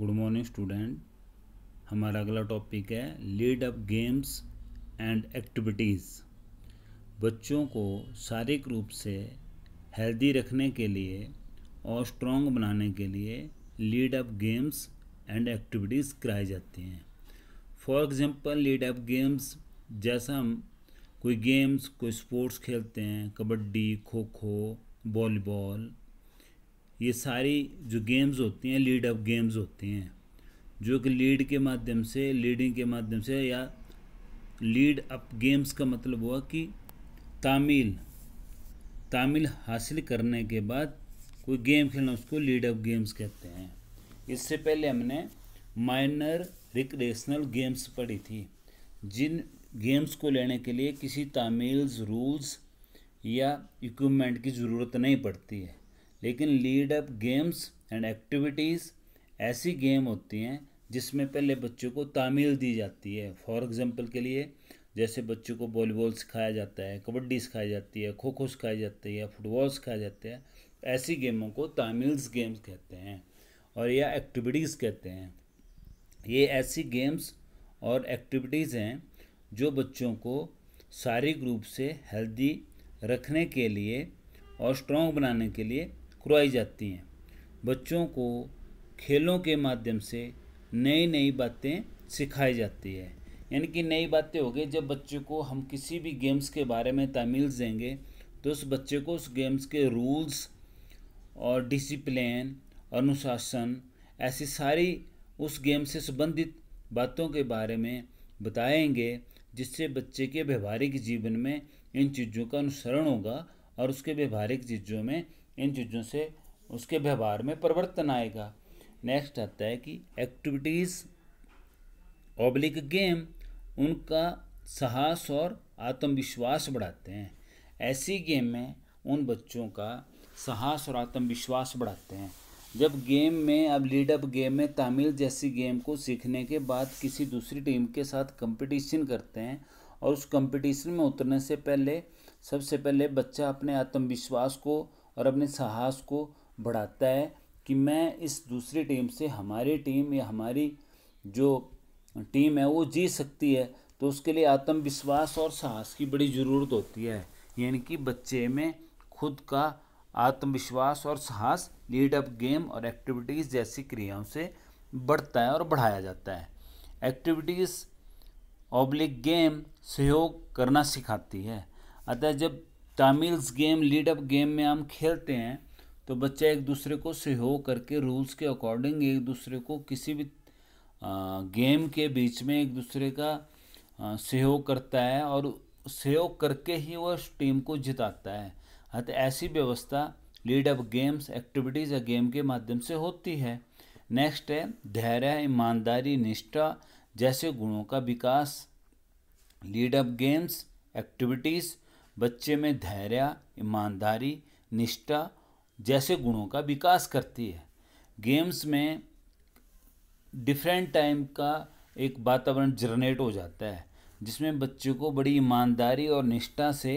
good morning student हमारा अगला topic है lead up games and activities बच्चों को शारीरिक रूप से हेल्दी रखने के लिए और स्ट्रॉन्ग बनाने के लिए lead up games and activities कराई जाती हैं for example lead up games जैसा हम कोई गेम्स कोई स्पोर्ट्स खेलते हैं कबड्डी खो खो वॉलीबॉल ये सारी जो गेम्स होती हैं लीड अप गेम्स होती हैं जो कि लीड के माध्यम से लीडिंग के माध्यम से या लीड अप गेम्स का मतलब हुआ कि तामील तामील हासिल करने के बाद कोई गेम खेलना उसको लीड अप गेम्स कहते हैं इससे पहले हमने माइनर रिक्रेशनल गेम्स पढ़ी थी जिन गेम्स को लेने के लिए किसी तामील्स रूल्स या इक्विपमेंट की ज़रूरत नहीं पड़ती है लेकिन lead up games and activities ऐसी गेम होती हैं जिसमें पहले बच्चों को तामील दी जाती है फॉर एग्ज़ाम्पल के लिए जैसे बच्चों को वॉलीबॉल सिखाया जाता है कबड्डी सिखाई जाती है खो खो सिखाई जाती है फुटबॉल सिखाया जाता है ऐसी गेमों को तामिल्स गेम्स कहते हैं और या एक्टिविटीज़ कहते हैं ये ऐसी गेम्स और एक्टिविटीज़ हैं जो बच्चों को शारीरिक रूप से हेल्दी रखने के लिए और स्ट्रॉन्ग बनाने के लिए करवाई जाती हैं बच्चों को खेलों के माध्यम से नई नई बातें सिखाई जाती है यानी कि नई बातें हो गई जब बच्चे को हम किसी भी गेम्स के बारे में तामील देंगे तो उस बच्चे को उस गेम्स के रूल्स और डिसिप्लिन अनुशासन ऐसी सारी उस गेम से संबंधित बातों के बारे में बताएंगे जिससे बच्चे के व्यवहारिक जीवन में इन चीज़ों का अनुसरण होगा और उसके व्यवहारिक चीज़ों में इन चीज़ों से उसके व्यवहार में परिवर्तन आएगा नेक्स्ट आता है कि एक्टिविटीज़ ऑब्लिक गेम उनका साहस और आत्मविश्वास बढ़ाते हैं ऐसी गेम में उन बच्चों का साहस और आत्मविश्वास बढ़ाते हैं जब गेम में अब लीडअप गेम में तामिल जैसी गेम को सीखने के बाद किसी दूसरी टीम के साथ कंपटीशन करते हैं और उस कंपटीशन में उतरने से पहले सबसे पहले बच्चा अपने आत्मविश्वास को और अपने साहस को बढ़ाता है कि मैं इस दूसरी टीम से हमारी टीम या हमारी जो टीम है वो जीत सकती है तो उसके लिए आत्मविश्वास और साहस की बड़ी ज़रूरत होती है यानी कि बच्चे में खुद का आत्मविश्वास और साहस लीड अप गेम और एक्टिविटीज़ जैसी क्रियाओं से बढ़ता है और बढ़ाया जाता है एक्टिविटीज़ ऑब्लिक गेम सहयोग करना सिखाती है अतः जब तामिल्स गेम लीडअप गेम में हम खेलते हैं तो बच्चा एक दूसरे को सहयोग करके रूल्स के अकॉर्डिंग एक दूसरे को किसी भी गेम के बीच में एक दूसरे का सहयोग करता है और सहयोग करके ही वह टीम को जिताता है अतः ऐसी व्यवस्था लीड अप गेम्स एक्टिविटीज़ या गेम के माध्यम से होती है नेक्स्ट है धैर्य ईमानदारी निष्ठा जैसे गुणों का विकास लीड अप गेम्स एक्टिविटीज़ बच्चे में धैर्य ईमानदारी निष्ठा जैसे गुणों का विकास करती है गेम्स में डिफरेंट टाइम का एक वातावरण जनरेट हो जाता है जिसमें बच्चों को बड़ी ईमानदारी और निष्ठा से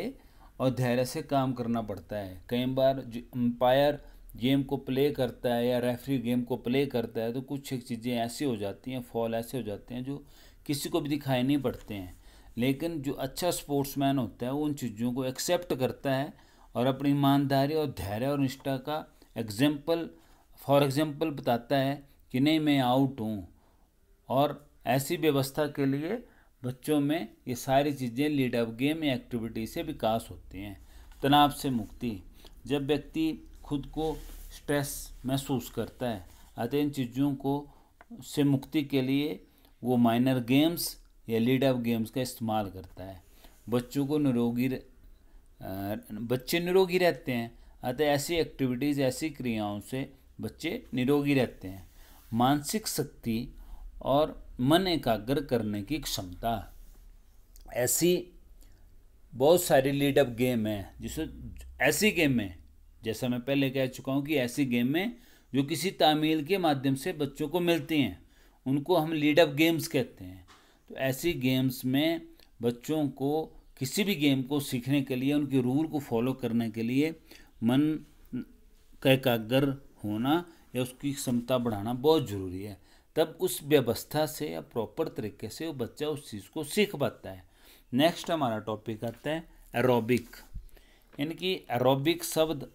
और धैर्य से काम करना पड़ता है कई बार जो अम्पायर गेम को प्ले करता है या रेफरी गेम को प्ले करता है तो कुछ एक चीज़ें ऐसी हो जाती हैं फॉल ऐसे हो जाते हैं जो किसी को भी दिखाई नहीं पड़ते हैं लेकिन जो अच्छा स्पोर्ट्समैन होता है वो उन चीज़ों को एक्सेप्ट करता है और अपनी ईमानदारी और धैर्य और निष्ठा का एग्जाम्पल फॉर एग्जाम्पल बताता है कि नहीं मैं आउट हूँ और ऐसी व्यवस्था के लिए बच्चों में ये सारी चीज़ें लीडअप गेम या एक्टिविटी से विकास होती हैं तनाव से मुक्ति जब व्यक्ति खुद को स्ट्रेस महसूस करता है अतः इन चीज़ों को से मुक्ति के लिए वो माइनर गेम्स या लीड अप गेम्स का इस्तेमाल करता है बच्चों को निरोगी बच्चे निरोगी रहते हैं अतः ऐसी एक्टिविटीज़ ऐसी क्रियाओं से बच्चे निरोगी रहते हैं मानसिक शक्ति और मन एकाग्र करने की क्षमता ऐसी बहुत सारी लीडअप गेम है जिसे ऐसी गेम में जैसा मैं पहले कह चुका हूँ कि ऐसी गेम में जो किसी तामील के माध्यम से बच्चों को मिलती हैं उनको हम लीडअप गेम्स कहते हैं तो ऐसी गेम्स में बच्चों को किसी भी गेम को सीखने के लिए उनके रूल को फॉलो करने के लिए मन का एकाग्र होना या उसकी क्षमता बढ़ाना बहुत ज़रूरी है तब उस व्यवस्था से या प्रॉपर तरीके से वो बच्चा उस चीज़ को सीख पाता है नेक्स्ट हमारा टॉपिक आता है एरोबिक यानी कि एरोबिक शब्द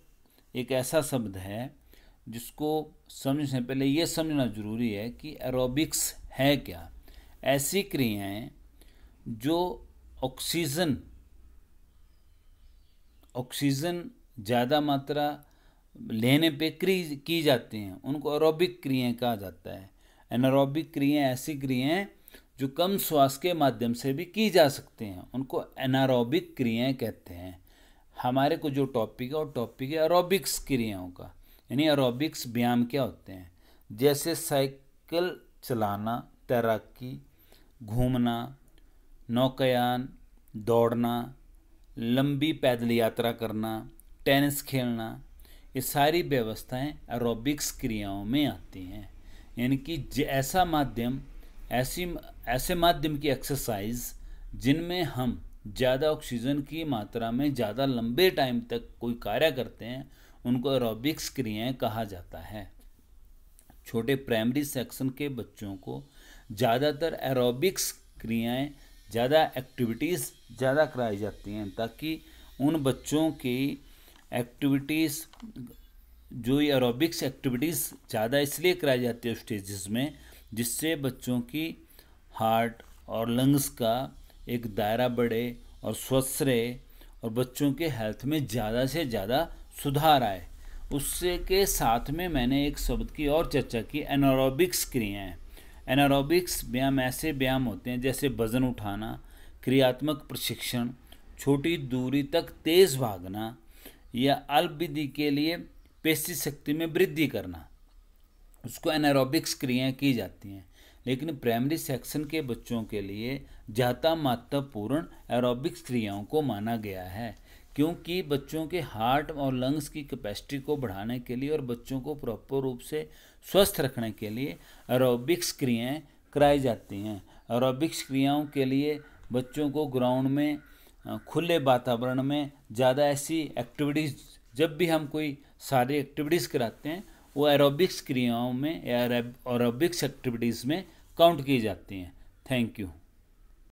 एक ऐसा शब्द है जिसको समझने पहले ये समझना ज़रूरी है कि एरोबिक्स है क्या ऐसी क्रियाएं जो ऑक्सीजन ऑक्सीजन ज़्यादा मात्रा लेने पे क्री की जाती हैं उनको अरोबिक क्रियाएं कहा जाता है एनारोबिक क्रियाएं ऐसी क्रियाएं जो कम श्वास के माध्यम से भी की जा सकती हैं उनको एनारोबिक क्रियाएं कहते हैं हमारे को जो टॉपिक है वो टॉपिक है अरोबिक्स क्रियाओं का यानी अरोबिक्स व्यायाम क्या होते हैं जैसे साइकिल चलाना तैराकी घूमना नौकायान दौड़ना लंबी पैदल यात्रा करना टेनिस खेलना ये सारी व्यवस्थाएं एरोबिक्स क्रियाओं में आती हैं यानी कि ऐसा माध्यम ऐसी ऐसे माध्यम की एक्सरसाइज जिनमें हम ज़्यादा ऑक्सीजन की मात्रा में ज़्यादा लंबे टाइम तक कोई कार्य करते हैं उनको एरोबिक्स क्रियाएं कहा जाता है छोटे प्राइमरी सेक्शन के बच्चों को ज़्यादातर एरोबिक्स क्रियाएं ज़्यादा एक्टिविटीज़ ज़्यादा कराई जाती हैं ताकि उन बच्चों की एक्टिविटीज़ जो एरोबिक्स एक्टिविटीज़ ज़्यादा इसलिए कराई जाती है स्टेजेस में जिससे बच्चों की हार्ट और लंग्स का एक दायरा बढ़े और स्वस्थ रहे और बच्चों के हेल्थ में ज़्यादा से ज़्यादा सुधार आए उससे के साथ में मैंने एक शब्द की और चर्चा की एनोरोबिक्स क्रियाएँ एनारोबिक्स व्यायाम ऐसे व्यायाम होते हैं जैसे वजन उठाना क्रियात्मक प्रशिक्षण छोटी दूरी तक तेज भागना या अल्प विधि के लिए पेशी शक्ति में वृद्धि करना उसको एनारोबिक्स क्रियाएं की जाती हैं लेकिन प्राइमरी सेक्शन के बच्चों के लिए ज़्यादा महत्वपूर्ण एरोबिक्स क्रियाओं को माना गया है क्योंकि बच्चों के हार्ट और लंग्स की कैपेसिटी को बढ़ाने के लिए और बच्चों को प्रॉपर रूप से स्वस्थ रखने के लिए एरोबिक्स क्रियाएँ कराई जाती हैं एरोबिक्स क्रियाओं के लिए बच्चों को ग्राउंड में खुले वातावरण में ज़्यादा ऐसी एक्टिविटीज़ जब भी हम कोई सारी एक्टिविटीज़ कराते हैं वो एरोबिक्स क्रियाओं में या एरोबिक्स एक्टिविटीज़ में काउंट की जाती हैं थैंक यू